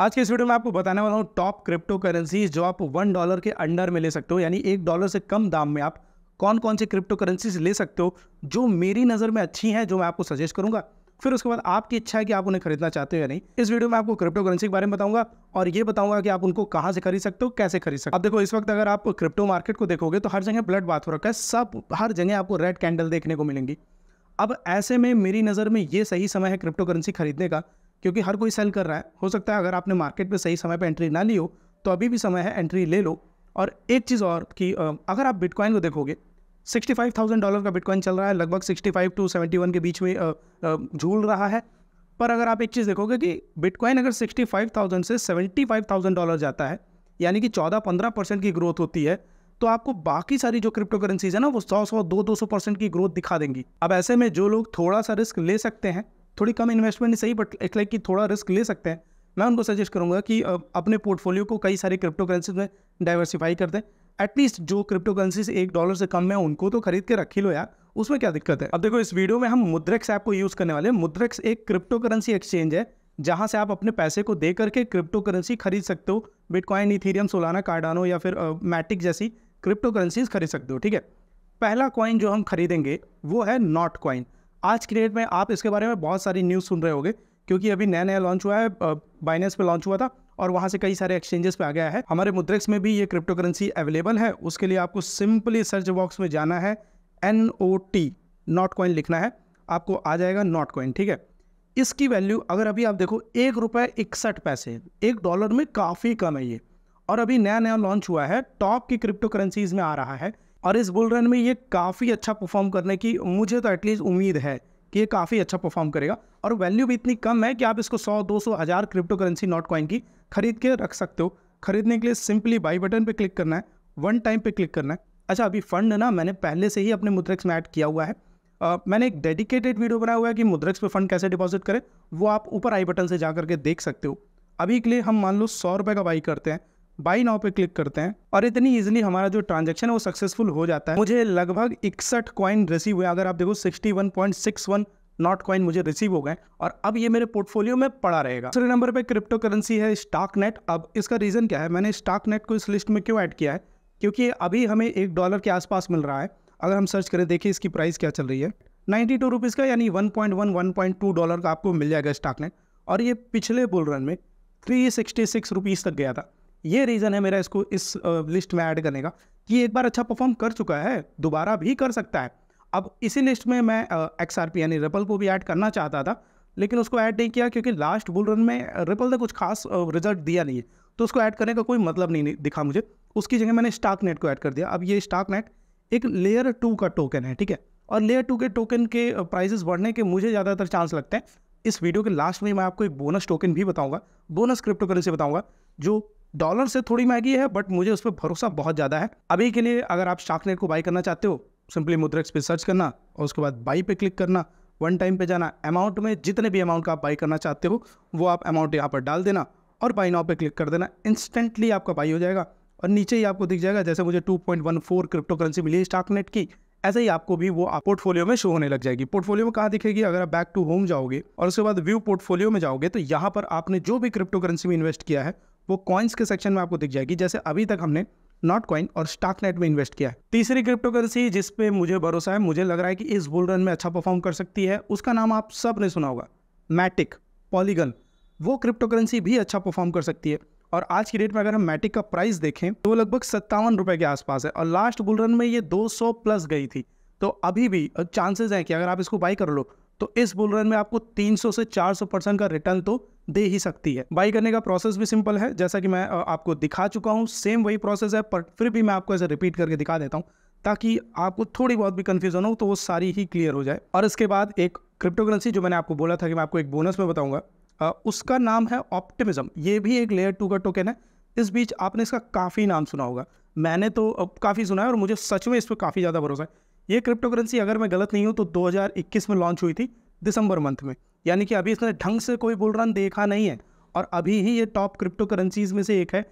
आज के इस वीडियो में आपको बताने वाला हूँ टॉप क्रिप्टो करेंसी जो आप वन डॉलर के अंडर में ले सकते हो यानी एक डॉलर से कम दाम में आप कौन कौन से क्रिप्टो करेंसीज ले सकते हो जो मेरी नज़र में अच्छी हैं जो मैं आपको सजेस्ट करूंगा फिर उसके बाद आपकी इच्छा है कि आप उन्हें खरीदना चाहते हो या नहीं इस वीडियो में आपको क्रिप्टो करेंसी के बारे में बताऊंगा और ये बताऊंगा कि आप उनको कहाँ से खरीद सकते हो कैसे खरीद सकते हो अब देखो इस वक्त अगर आप क्रिप्टो मार्केट को देखोगे तो हर जगह ब्लड बात हो रखा है सब हर जगह आपको रेड कैंडल देखने को मिलेंगी अब ऐसे में मेरी नज़र में ये सही समय है क्रिप्टो करेंसी खरीदने का क्योंकि हर कोई सेल कर रहा है हो सकता है अगर आपने मार्केट में सही समय पर एंट्री ना ली हो तो अभी भी समय है एंट्री ले लो और एक चीज़ और कि अगर आप बिटकॉइन को देखोगे 65,000 डॉलर का बिटकॉइन चल रहा है लगभग 65 टू 71 के बीच में झूल रहा है पर अगर आप एक चीज़ देखोगे कि बिटकॉइन अगर 65,000 से 75,000 डॉलर जाता है यानी कि 14-15 परसेंट की ग्रोथ होती है तो आपको बाकी सारी जो क्रिप्टो करेंसीज है ना वो सौ सौ दो दो सौ परसेंट की ग्रोथ दिखा देंगी अब ऐसे में जो लोग थोड़ा सा रिस्क ले सकते हैं थोड़ी कम इन्वेस्टमेंट सही बट इट्स लाइक कि थोड़ा रिस्क ले सकते हैं मैं उनको सजेस्ट करूँगा कि अपने पोर्टफोलियो को कई सारे क्रिप्टो करेंसीज में डाइवर्सिफाई कर दें एटलीस्ट जो क्रिप्टो करेंसीज एक डॉलर से कम है उनको तो खरीद के रख ही लो यार उसमें क्या दिक्कत है अब देखो इस वीडियो में हम मुद्रेक्स ऐप को यूज़ करने वाले हैं मुद्रेक्स एक क्रिप्टो करेंसी एक्सचेंज है जहाँ से आप अपने पैसे को दे करके क्रिप्टो करेंसी खरीद सकते हो बिटकॉइन इथीरियम सोलाना कार्डानो या फिर मैटिक जैसी क्रिप्टो करेंसीज खरीद सकते हो ठीक है पहला कॉइन जो हम खरीदेंगे वो है नॉट कॉइन आज की डेट में आप इसके बारे में बहुत सारी न्यूज़ सुन रहे होंगे क्योंकि अभी नया नया लॉन्च हुआ है बाइनेंस पे लॉन्च हुआ था और वहाँ से कई सारे एक्सचेंजेस पे आ गया है हमारे मुद्रेक्स में भी ये क्रिप्टो करेंसी अवेलेबल है उसके लिए आपको सिंपली सर्च बॉक्स में जाना है N O T Notcoin लिखना है आपको आ जाएगा नॉट कॉइन ठीक है इसकी वैल्यू अगर अभी आप देखो एक रुपये इकसठ पैसे एक डॉलर में काफ़ी कम है ये और अभी नया नया लॉन्च हुआ है टॉप की क्रिप्टो करेंसीज में आ रहा है और इस बुल रन में ये काफ़ी अच्छा परफॉर्म करने की मुझे तो एटलीस्ट उम्मीद है कि ये काफ़ी अच्छा परफॉर्म करेगा और वैल्यू भी इतनी कम है कि आप इसको 100, 200, हज़ार क्रिप्टो करेंसी नॉट कॉइन की खरीद के रख सकते हो खरीदने के लिए सिंपली बाई बटन पर क्लिक करना है वन टाइम पर क्लिक करना है अच्छा अभी फंड ना मैंने पहले से ही अपने मुद्रक्स में ऐड किया हुआ है आ, मैंने एक डेडिकेटेड वीडियो बनाया हुआ है कि मुद्रक्स पे फंड कैसे डिपॉजिट करें वो आप ऊपर आई बटन से जा करके देख सकते हो अभी के लिए हम मान लो सौ रुपये का बाई करते हैं बाई नाव पे क्लिक करते हैं और इतनी इजिली हमारा जो ट्रांजेक्शन है वो सक्सेसफुल हो जाता है मुझे लगभग इकसठ कॉइन रिसीव हुए अगर आप देखो sixty one point six one Notcoin मुझे रिसीव हो गए और अब ये मेरे पोर्टफोलियो में पड़ा रहेगा दूसरे नंबर पे क्रिप्टो करेंसी है स्टॉक नेट अब इसका रीज़न क्या है मैंने स्टॉक नेट को इस लिस्ट में क्यों ऐड किया है क्योंकि अभी हमें एक डॉलर के आसपास मिल रहा है अगर हम सर्च करें देखिए इसकी प्राइस क्या चल रही है नाइन्टी टू रुपीज़ का यानी one point one one point two dollar का आपको मिल जाएगा स्टॉक नेट और ये पिछले बुल रन में थ्री सिक्सटी सिक्स रुपीज़ तक गया था ये रीज़न है मेरा इसको इस लिस्ट में ऐड करने का कि एक बार अच्छा परफॉर्म कर चुका है दोबारा भी कर सकता है अब इसी लिस्ट में मैं एक्स आर पी यानी रिपल को भी ऐड करना चाहता था लेकिन उसको ऐड नहीं किया क्योंकि लास्ट बुल रन में रिपल ने कुछ खास रिजल्ट दिया नहीं है तो उसको ऐड करने का कोई मतलब नहीं दिखा मुझे उसकी जगह मैंने स्टाक नेट को ऐड कर दिया अब ये स्टाक नेट एक लेयर टू का टोकन है ठीक है और लेयर टू के टोकन के प्राइजेस बढ़ने के मुझे ज़्यादातर चांस लगते हैं इस वीडियो के लास्ट में मैं आपको एक बोनस टोकन भी बताऊंगा बोनस क्रिप्टो करेंसी बताऊंगा जो डॉलर से थोड़ी महंगी है बट मुझे उस पर भरोसा बहुत ज़्यादा है अभी के लिए अगर आप शार्कनेट को बाई करना चाहते हो सिंपली मुद्रेक्स पे सर्च करना और उसके बाद बाई पे क्लिक करना वन टाइम पे जाना अमाउंट में जितने भी अमाउंट का आप बाई करना चाहते हो वो आप अमाउंट यहाँ पर डाल देना और बाई नाव पे क्लिक कर देना इंस्टेंटली आपका बाई हो जाएगा और नीचे ही आपको दिख जाएगा जैसे मुझे 2.14 क्रिप्टो करेंसी मिली है की ऐसे ही आपको भी वो आप पोर्टफोलियो में शो होने लग जाएगी पोर्टफोलियो में कहाँ दिखेगी अगर आप बैक टू होम जाओगे और उसके बाद व्यू पोर्टफोलियो में जाओगे तो यहाँ पर आपने जो भी क्रिप्टो करेंसी में इन्वेस्ट किया है वो कॉइन्स के सेक्शन में आपको दिख जाएगी जैसे अभी तक हमने नॉट कॉइन और स्टॉक नेट में इन्वेस्ट किया है तीसरी क्रिप्टो करेंसी जिसपे मुझे भरोसा है मुझे लग रहा है कि इस बुल रन में अच्छा परफॉर्म कर सकती है उसका नाम आप सब ने सुना होगा मैटिक पॉलीगन वो क्रिप्टो करेंसी भी अच्छा परफॉर्म कर सकती है और आज की डेट में अगर हम मैटिक का प्राइस देखें तो वो लगभग सत्तावन रुपये के आसपास है और लास्ट बुल रन में ये 200 प्लस गई थी तो अभी भी चांसेस हैं कि अगर आप इसको बाई कर लो तो इस बुल रन में आपको 300 से 400 परसेंट का रिटर्न तो दे ही सकती है बाई करने का प्रोसेस भी सिंपल है जैसा कि मैं आपको दिखा चुका हूँ सेम वही प्रोसेस है पर फिर भी मैं आपको ऐसे रिपीट करके दिखा देता हूँ ताकि आपको थोड़ी बहुत भी कन्फ्यूजन हो तो वो सारी ही क्लियर हो जाए और इसके बाद एक क्रिप्टो करेंसी जो मैंने आपको बोला था कि मैं आपको एक बोनस में बताऊँगा उसका नाम है ऑप्टिमिज्म ये भी एक लेयर टू का टोकन है इस बीच आपने इसका काफ़ी नाम सुना होगा मैंने तो काफ़ी सुना है और मुझे सच में इस पर काफ़ी ज़्यादा भरोसा है ये क्रिप्टो करेंसी अगर मैं गलत नहीं हूँ तो 2021 में लॉन्च हुई थी दिसंबर मंथ में यानी कि अभी इसने ढंग से कोई बुल रन देखा नहीं है और अभी ही ये टॉप क्रिप्टो करेंसीज़ में से एक है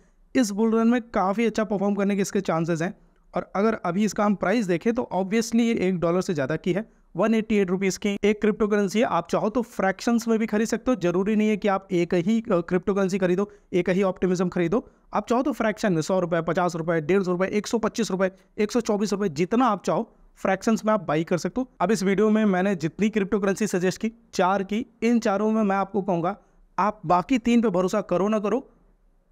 इस बुल रन में काफ़ी अच्छा परफॉर्म करने के इसके चांसेस हैं और अगर अभी इसका हम प्राइस देखें तो ऑब्वियसली ये एक डॉलर से ज़्यादा की है वन एट्टी एट रुपीज़ की एक क्रिप्टो करेंसी है आप चाहो तो फ्रैक्शंस में भी खरीद सकते हो जरूरी नहीं है कि आप एक ही क्रिप्टो करेंसी खरीदो एक ही ऑप्टिमिज्म खरीदो आप चाहो तो फ्रैक्शन में सौ रुपये पचास रुपये डेढ़ सौ रुपये एक सौ पच्चीस रुपये एक सौ चौबीस रुपये जितना आप चाहो फ्रैक्शन में आप बाई कर सकते हो अब इस वीडियो में मैंने जितनी क्रिप्टो करेंसी सजेस्ट की चार की इन चारों में मैं आपको कहूँगा आप बाकी तीन पे भरोसा करो ना करो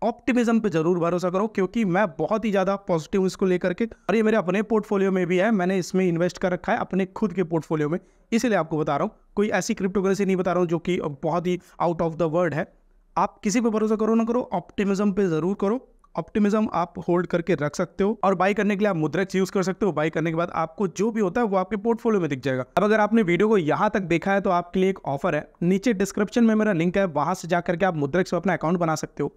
ऑप्टिमिज्म पे जरूर भरोसा करो क्योंकि मैं बहुत ही ज़्यादा पॉजिटिव इसको लेकर के और ये मेरे अपने पोर्टफोलियो में भी है मैंने इसमें इन्वेस्ट कर रखा है अपने खुद के पोर्टफोलियो में इसीलिए आपको बता रहा हूँ कोई ऐसी क्रिप्टो करेंसी नहीं बता रहा हूँ जो कि बहुत ही आउट ऑफ द वर्ल्ड है आप किसी पे भरोसा करो ना करो ऑप्टिमिज्म पे ज़रूर करो ऑप्टिमिज्म आप होल्ड करके रख सकते हो और बाई करने के लिए आप मुद्रा यूज कर सकते हो बाई करने के बाद आपको जो भी होता है वो आपके पोर्टफोलियो में दिख जाएगा अब अगर आपने वीडियो को यहाँ तक देखा है तो आपके लिए एक ऑफर है नीचे डिस्क्रिप्शन में मेरा लिंक है वहाँ से जा करके आप मुद्रा में अपना अकाउंट बना सकते हो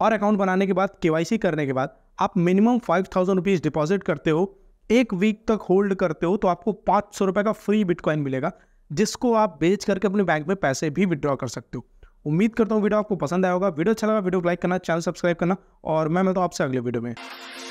और अकाउंट बनाने के बाद के करने के बाद आप minimum five thousand rupees deposit करते हो एक वीक तक होल्ड करते हो तो आपको पाँच सौ का फ्री बिटकॉइन मिलेगा जिसको आप बेच करके अपने बैंक में पैसे भी विड्रॉ कर सकते हो उम्मीद करता हूँ वीडियो आपको पसंद आया होगा वीडियो अच्छा लगा वीडियो को लाइक करना चैनल सब्सक्राइब करना और मैं मिलता तो हूँ आपसे अगले वीडियो में